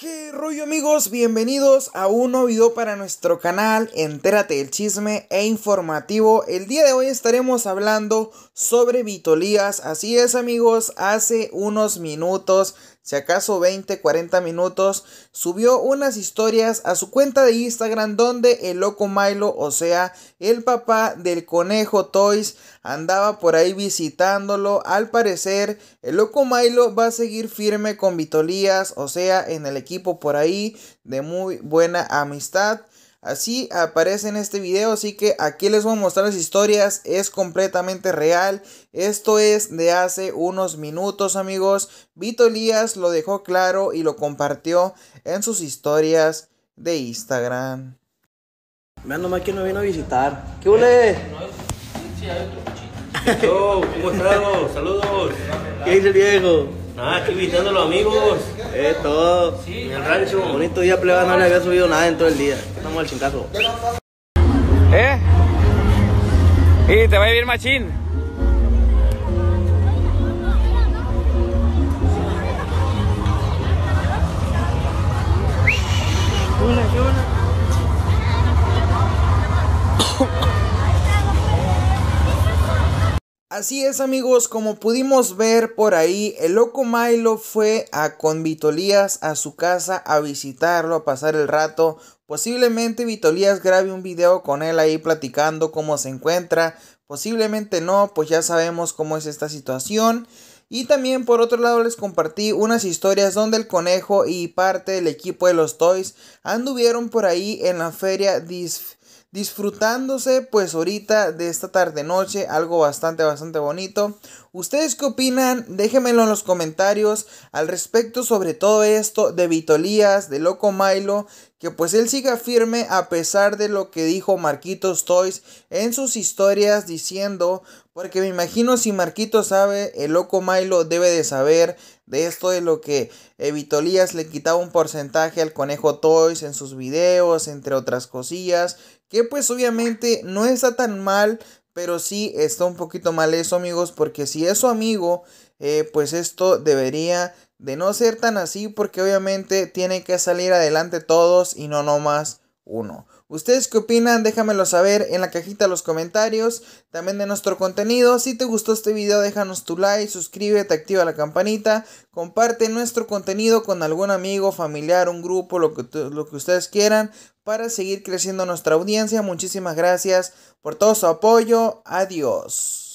¿Qué rollo amigos? Bienvenidos a un nuevo video para nuestro canal Entérate del chisme e informativo. El día de hoy estaremos hablando sobre Vitolías. Así es amigos, hace unos minutos si acaso 20, 40 minutos, subió unas historias a su cuenta de Instagram donde el loco Milo, o sea, el papá del conejo Toys, andaba por ahí visitándolo. Al parecer, el loco Milo va a seguir firme con Vitolías, o sea, en el equipo por ahí de muy buena amistad. Así aparece en este video, así que aquí les voy a mostrar las historias, es completamente real, esto es de hace unos minutos amigos, Vito Elías lo dejó claro y lo compartió en sus historias de Instagram. Vean nomás que no vino a visitar, ¿qué huele? Eh, ¿Cómo Saludos. ¿Qué dice Ah, aquí visitando los amigos. Es eh, todo. en el rancho. Bonito día pleba, no le había subido nada en todo el día. Estamos al chingazo. ¿Eh? Y te va a ir machín. Así es amigos, como pudimos ver por ahí, el loco Milo fue a con Vitolías a su casa a visitarlo, a pasar el rato. Posiblemente Vitolías grabe un video con él ahí platicando cómo se encuentra. Posiblemente no, pues ya sabemos cómo es esta situación. Y también por otro lado les compartí unas historias donde el conejo y parte del equipo de los Toys anduvieron por ahí en la feria Disf disfrutándose pues ahorita de esta tarde noche, algo bastante bastante bonito. ¿Ustedes qué opinan? Déjenmelo en los comentarios al respecto sobre todo esto de Vitolías, de Loco Milo, que pues él siga firme a pesar de lo que dijo Marquitos Toys en sus historias diciendo, porque me imagino si Marquitos sabe, el Loco Milo debe de saber de esto de lo que eh, Vitolías le quitaba un porcentaje al Conejo Toys en sus videos, entre otras cosillas que pues obviamente no está tan mal, pero sí está un poquito mal eso amigos, porque si es su amigo, eh, pues esto debería de no ser tan así, porque obviamente tiene que salir adelante todos y no nomás ¿Ustedes qué opinan? Déjamelo saber en la cajita de los comentarios, también de nuestro contenido. Si te gustó este video, déjanos tu like, suscríbete, activa la campanita, comparte nuestro contenido con algún amigo, familiar, un grupo, lo que, lo que ustedes quieran para seguir creciendo nuestra audiencia. Muchísimas gracias por todo su apoyo. Adiós.